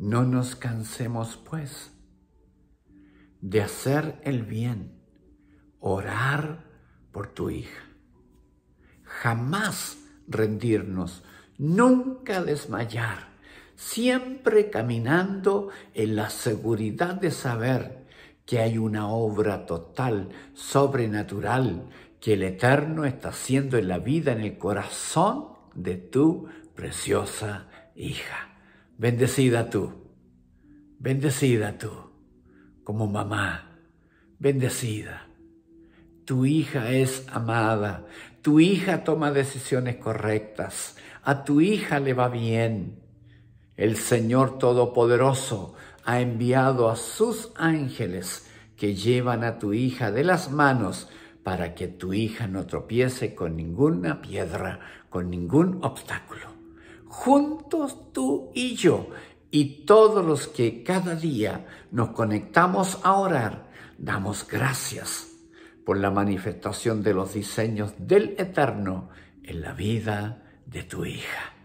No nos cansemos, pues, de hacer el bien, orar por tu hija. Jamás rendirnos, nunca desmayar, siempre caminando en la seguridad de saber que hay una obra total, sobrenatural, que el Eterno está haciendo en la vida, en el corazón de tu preciosa hija. Bendecida tú, bendecida tú, como mamá, bendecida. Tu hija es amada, tu hija toma decisiones correctas, a tu hija le va bien. El Señor Todopoderoso ha enviado a sus ángeles que llevan a tu hija de las manos para que tu hija no tropiece con ninguna piedra, con ningún obstáculo juntos tú y yo y todos los que cada día nos conectamos a orar, damos gracias por la manifestación de los diseños del Eterno en la vida de tu hija.